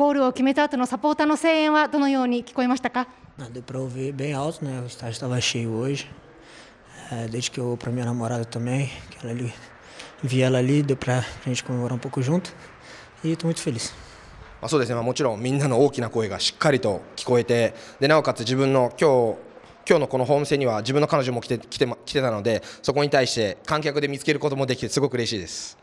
ゴールを決めた後のサポーターの声援はどのように聞こえましたか Deu para ouvir bem alto, né? O estádio estava cheio hoje. É, desde que eu, para minha namorada também, que ela ali, vi ela ali, deu para a gente comemorar um pouco junto. E estou muito feliz. まあ、そうですね、まあ、もちろんみんなの大きな声がしっかりと聞こえてでなおかつ自分の今日今日のこのホーム戦には自分の彼女も来て来て来てたのでそこに対して観客で見つけることもできてすごく嬉しいです。